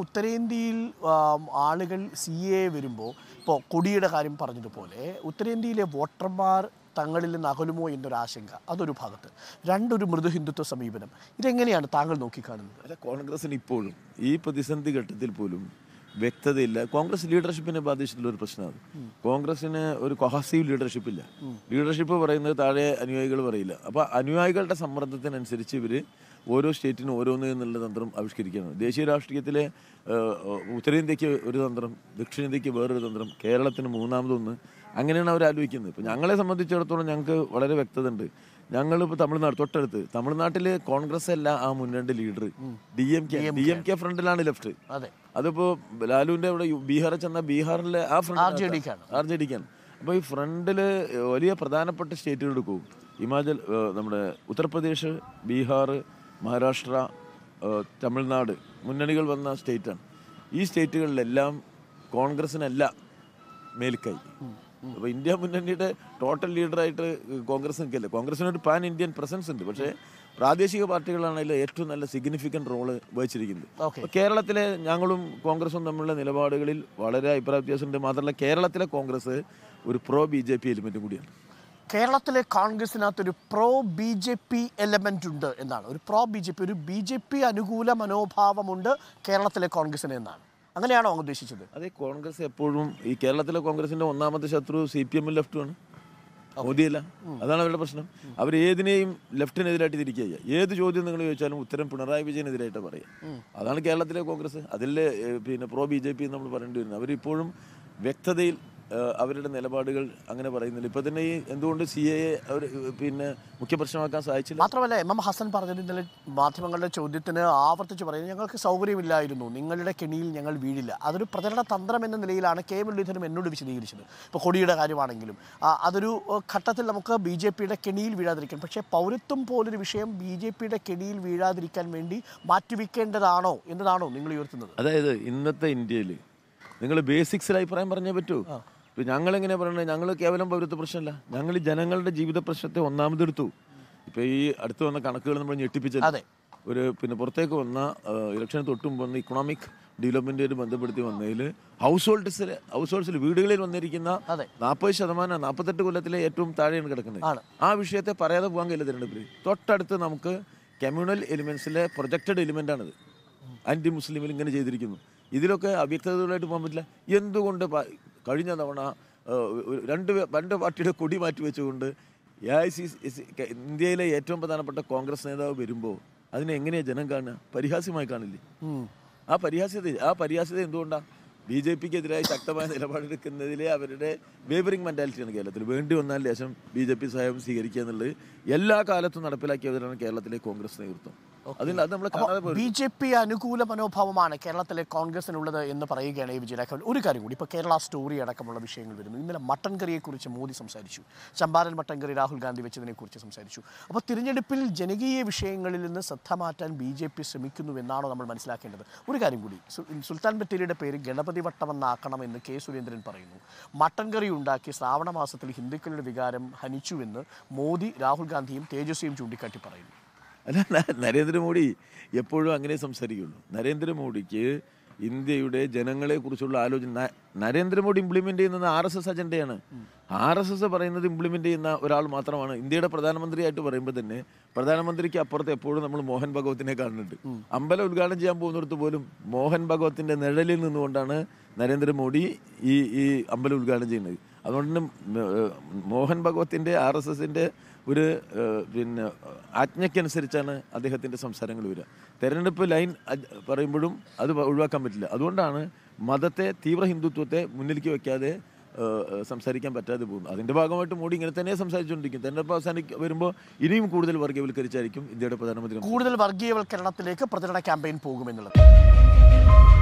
ഉത്തരേന്ത്യയിൽ ആളുകൾ C A വരുമ്പോൾ ഇപ്പോൾ കൊടിയുടെ കാര്യം പറഞ്ഞതുപോലെ ഉത്തരേന്ത്യയിലെ വോട്ടർമാർ തങ്ങളിൽ നിന്ന് അകലുമോ എന്നൊരു ആശങ്ക അതൊരു ഭാഗത്ത് രണ്ടൊരു മൃദു ഹിന്ദുത്വ സമീപനം ഇതെങ്ങനെയാണ് താങ്കൾ നോക്കിക്കാണുന്നത് കോൺഗ്രസിന് ഇപ്പോഴും ഈ പ്രതിസന്ധി ഘട്ടത്തിൽ പോലും വ്യക്തതയില്ല കോൺഗ്രസ് ലീഡർഷിപ്പിനെ ബാധിച്ചിട്ടുള്ള ഒരു പ്രശ്നമാണ് കോൺഗ്രസിന് ഒരു കൊഹസീവ് ലീഡർഷിപ്പ് ഇല്ല ലീഡർഷിപ്പ് പറയുന്നത് താഴെ അനുയായികൾ പറയില്ല അപ്പോൾ അനുയായികളുടെ സമ്മർദ്ദത്തിനനുസരിച്ച് ഇവർ ഓരോ സ്റ്റേറ്റിനും ഓരോന്ന് എന്നുള്ള തന്ത്രം ആവിഷ്കരിക്കുകയാണ് ദേശീയ രാഷ്ട്രീയത്തിലെ ഉത്തരേന്ത്യക്ക് ഒരു തന്ത്രം ദക്ഷിണേന്ത്യക്ക് വേറൊരു തന്ത്രം കേരളത്തിന് മൂന്നാമതൊന്ന് അങ്ങനെയാണ് അവർ ആലോചിക്കുന്നത് ഇപ്പം ഞങ്ങളെ സംബന്ധിച്ചിടത്തോളം ഞങ്ങൾക്ക് വളരെ വ്യക്തത ഉണ്ട് ഞങ്ങൾ ഇപ്പോൾ തമിഴ്നാട് തൊട്ടടുത്ത് തമിഴ്നാട്ടില് കോൺഗ്രസ് അല്ല ആ മുന്നണ്ട് leader D M K D M K ഫ്രണ്ടിലാണ് ലെഫ്റ്റ് അതിപ്പോ ലാലുവിന്റെ അവിടെ ബീഹാറിൽ ചെന്ന ബീഹാറിലെ ആ ഫ്രണ്ട് ആർ ജെ ഡിക്കാണ് അപ്പോൾ ഈ ഫ്രണ്ടില് വലിയ പ്രധാനപ്പെട്ട സ്റ്റേറ്റുകൾ എടുക്കും ഹിമാചൽ നമ്മുടെ ഉത്തർപ്രദേശ് ബീഹാർ മഹാരാഷ്ട്ര തമിഴ്നാട് മുന്നണികൾ വന്ന സ്റ്റേറ്റാണ് ഈ സ്റ്റേറ്റുകളിലെല്ലാം കോൺഗ്രസിനല്ല മേൽക്കൈ അപ്പോൾ ഇന്ത്യ മുന്നണിയുടെ ടോട്ടൽ ലീഡറായിട്ട് കോൺഗ്രസ് നിൽക്കില്ല കോൺഗ്രസിനൊരു പാൻ ഇന്ത്യൻ പ്രസൻസ് ഉണ്ട് പക്ഷേ പ്രാദേശിക പാർട്ടികളാണ് ഇതിൽ ഏറ്റവും നല്ല സിഗ്നിഫിക്കന്റ് റോള് വഹിച്ചിരിക്കുന്നത് കേരളത്തിലെ ഞങ്ങളും കോൺഗ്രസും തമ്മിലുള്ള നിലപാടുകളിൽ വളരെ അഭിപ്രായ വ്യത്യാസമുണ്ട് മാത്രമല്ല കേരളത്തിലെ കോൺഗ്രസ് ഒരു പ്രോ ബി ജെ പി എലിമെൻറ്റും കൂടിയാണ് കേരളത്തിലെ കോൺഗ്രസിനകത്ത് ഒരു pro B J P element ഉണ്ട് എന്നാണ് ഒരു പ്രോ ബി ജെ പി ഒരു ബി ജെ പി അനുകൂല മനോഭാവമുണ്ട് കേരളത്തിലെ കോൺഗ്രസിന് എന്നാണ് അങ്ങനെയാണോ അങ്ങ് ഉദ്ദേശിച്ചത് അതെ കോൺഗ്രസ് എപ്പോഴും ഈ കേരളത്തിലെ കോൺഗ്രസിന്റെ ഒന്നാമത്തെ ശത്രു സി പി എമ്മും ലെഫ്റ്റുമാണ് മോദിയല്ല അതാണ് അവരുടെ പ്രശ്നം അവർ ഏതിനെയും ലെഫ്റ്റിനെതിരായിട്ട് തിരിക്കുക ഏത് ചോദ്യം നിങ്ങൾ ചോദിച്ചാലും ഉത്തരം പിണറായി വിജയനെതിരായിട്ട് പറയാം അതാണ് കേരളത്തിലെ കോൺഗ്രസ് അതിൽ പിന്നെ പ്രോ ബി ജെ പി നമ്മൾ പറയേണ്ടി വരുന്നത് അവരിപ്പോഴും വ്യക്തതയിൽ അവരുടെ നിലപാടുകൾ അങ്ങനെ പറയുന്നില്ല ഇപ്പൊ തന്നെ ഈ എന്തുകൊണ്ട് സി എ അവർ പിന്നെ മുഖ്യ പ്രശ്നമാക്കാൻ സാധിച്ചില്ല മാത്രമല്ല എം എം ഹസൻ പറഞ്ഞത് ഇന്നലെ മാധ്യമങ്ങളുടെ ചോദ്യത്തിന് ആവർത്തിച്ച് പറയുന്നത് ഞങ്ങൾക്ക് സൗകര്യമില്ലായിരുന്നു നിങ്ങളുടെ കെണിയിൽ ഞങ്ങൾ വീഴില്ല അതൊരു പ്രചരണ തന്ത്രം എന്ന നിലയിലാണ് കെ മുരളീധരൻ എന്നോട് വിശദീകരിച്ചത് ഇപ്പോൾ കൊടിയുടെ കാര്യമാണെങ്കിലും അതൊരു ഘട്ടത്തിൽ നമുക്ക് ബി ജെ പിയുടെ കെണിയിൽ വീഴാതിരിക്കാം പക്ഷേ പൗരത്വം പോലൊരു വിഷയം ബി ജെ പിയുടെ കെണിയിൽ വീഴാതിരിക്കാൻ വേണ്ടി മാറ്റിവെക്കേണ്ടതാണോ എന്നതാണോ നിങ്ങൾ ഉയർത്തുന്നത് അതായത് ഇന്നത്തെ ഇന്ത്യയിൽ നിങ്ങൾ ബേസിക്സിൽ അഭിപ്രായം പറഞ്ഞേ പറ്റൂ ഇപ്പം ഞങ്ങളെങ്ങനെ പറയണേ ഞങ്ങൾ കേവലം പൗരത്വ പ്രശ്നമല്ല ഞങ്ങൾ ജനങ്ങളുടെ ജീവിത പ്രശ്നത്തെ ഒന്നാമതെടുത്തു ഇപ്പം ഈ അടുത്ത് വന്ന കണക്കുകൾ നമ്മൾ ഞെട്ടിപ്പിച്ചത് അതെ ഒരു പിന്നെ പുറത്തേക്ക് വന്ന ഇലക്ഷന് തൊട്ടും വന്ന ഇക്കണോമിക് ഡെവലപ്മെന്റുമായിട്ട് ബന്ധപ്പെടുത്തി വന്നതിൽ ഹൗസ് ഹോൾഡ്സിൽ ഹൗസ് ഹോൾഡ്സിൽ വീടുകളിൽ വന്നിരിക്കുന്ന നാൽപ്പത് ശതമാനം നാൽപ്പത്തെട്ട് കൊല്ലത്തിലെ ഏറ്റവും താഴെയാണ് കിടക്കുന്നത് ആ വിഷയത്തെ പറയാതെ പോകാൻ കഴിയില്ല തിരഞ്ഞെടുപ്പിൽ തൊട്ടടുത്ത് നമുക്ക് കമ്മ്യൂണൽ എലിമെന്റ്സിലെ പ്രൊജക്റ്റഡ് ആണിത് ആന്റി മുസ്ലിമിൽ ഇങ്ങനെ ചെയ്തിരിക്കുന്നു ഇതിലൊക്കെ അവ്യക്തതകളായിട്ട് പോകാൻ പറ്റില്ല എന്തുകൊണ്ട് കഴിഞ്ഞ തവണ രണ്ട് രണ്ട് പാർട്ടിയുടെ കൊടി മാറ്റി വെച്ചുകൊണ്ട് എ ഐ സി ഇന്ത്യയിലെ ഏറ്റവും പ്രധാനപ്പെട്ട കോൺഗ്രസ് നേതാവ് വരുമ്പോൾ അതിനെ എങ്ങനെയാണ് ജനം കാണുക പരിഹാസ്യമായി കാണില്ലേ ആ പരിഹാസ്യത ആ പരിഹാസ്യത എന്തുകൊണ്ടാണ് ബി ജെ പിക്ക് എതിരായി ശക്തമായ നിലപാടെടുക്കുന്നതിലെ അവരുടെ വേവറിംഗ് മെൻറ്റാലിറ്റിയാണ് കേരളത്തിൽ വേണ്ടി വന്നാൽ ശേഷം ബി ജെ പി സഹായം സ്വീകരിക്കുക എന്നുള്ളത് എല്ലാ കാലത്തും നടപ്പിലാക്കിയവരാണ് കേരളത്തിലെ കോൺഗ്രസ് നേതൃത്വം അത് നമ്മൾ കാണാതെ ബി ജെ പി അനുകൂല മനോഭാവമാണ് കേരളത്തിലെ കോൺഗ്രസിനുള്ളത് എന്ന് പറയുകയാണ് ഈ വിജയരാഘവൻ ഒരു കാര്യം കൂടി ഇപ്പോൾ കേരള സ്റ്റോറി അടക്കമുള്ള വിഷയങ്ങൾ വരുന്നു ഇന്നലെ മട്ടൻ കറിയെക്കുറിച്ച് മോദി സംസാരിച്ചു ചമ്പാരൻ മട്ടൻ കറി രാഹുൽ ഗാന്ധി വെച്ചതിനെക്കുറിച്ച് സംസാരിച്ചു അപ്പോൾ തിരഞ്ഞെടുപ്പിൽ ജനകീയ വിഷയങ്ങളിൽ നിന്ന് ശ്രദ്ധ മാറ്റാൻ ബി ജെ പി ശ്രമിക്കുന്നു എന്നാണോ നമ്മൾ മനസ്സിലാക്കേണ്ടത് ഒരു കാര്യം കൂടി സുൽത്താൻ ബത്തേരിയുടെ പേര് ഗണപതി വട്ടമെന്നാക്കണം എന്ന് കെ സുരേന്ദ്രൻ പറയുന്നു മട്ടൻ കറി ഉണ്ടാക്കി ശ്രാവണ മാസത്തിൽ ഹിന്ദുക്കളുടെ വികാരം ഹനിച്ചുവെന്ന് മോദി രാഹുൽ ഗാന്ധിയും തേജസ്വിയും ചൂണ്ടിക്കാട്ടി പറയുന്നു അല്ല നരേന്ദ്രമോദി എപ്പോഴും അങ്ങനെ സംസാരിക്കുള്ളൂ നരേന്ദ്രമോദിക്ക് ഇന്ത്യയുടെ ജനങ്ങളെക്കുറിച്ചുള്ള ആലോചന നരേന്ദ്രമോദി ഇംപ്ലിമെന്റ് ചെയ്യുന്നത് ആർ എസ് എസ് അജണ്ടയാണ് ആർ എസ് എസ് പറയുന്നത് ഇംപ്ലിമെൻ്റ് ചെയ്യുന്ന ഒരാൾ മാത്രമാണ് ഇന്ത്യയുടെ പ്രധാനമന്ത്രിയായിട്ട് പറയുമ്പോൾ തന്നെ പ്രധാനമന്ത്രിക്ക് അപ്പുറത്ത് എപ്പോഴും നമ്മൾ മോഹൻ ഭഗവത്തിനെ കാണുന്നുണ്ട് അമ്പലം ഉദ്ഘാടനം ചെയ്യാൻ പോകുന്നിടത്ത് പോലും മോഹൻ ഭഗവത്തിൻ്റെ നിഴലിൽ നിന്നുകൊണ്ടാണ് നരേന്ദ്രമോദി ഈ ഈ അമ്പലം ഉദ്ഘാടനം ചെയ്യുന്നത് അതുകൊണ്ട് തന്നെ മോഹൻ ഭഗവത്തിൻ്റെ ആർ എസ് എസിൻ്റെ ഒരു പിന്നെ ആജ്ഞയ്ക്കനുസരിച്ചാണ് അദ്ദേഹത്തിൻ്റെ സംസാരങ്ങൾ വരിക തെരഞ്ഞെടുപ്പ് ലൈൻ പറയുമ്പോഴും അത് ഒഴിവാക്കാൻ പറ്റില്ല അതുകൊണ്ടാണ് മതത്തെ തീവ്ര ഹിന്ദുത്വത്തെ മുന്നിലേക്ക് വയ്ക്കാതെ സംസാരിക്കാൻ പറ്റാതെ പോകുന്നു അതിൻ്റെ ഭാഗമായിട്ട് മോഡി ഇങ്ങനെ തന്നെ സംസാരിച്ചുകൊണ്ടിരിക്കും തെരഞ്ഞെടുപ്പ് അവസാനിക്ക് വരുമ്പോൾ ഇനിയും കൂടുതൽ വർഗീയവൽക്കരിച്ചായിരിക്കും ഇന്ത്യയുടെ പ്രധാനമന്ത്രി കൂടുതൽ വർഗീയവൽക്കരണത്തിലേക്ക് പ്രചരണ ക്യാമ്പയിൻ പോകുമെന്നുള്ളത്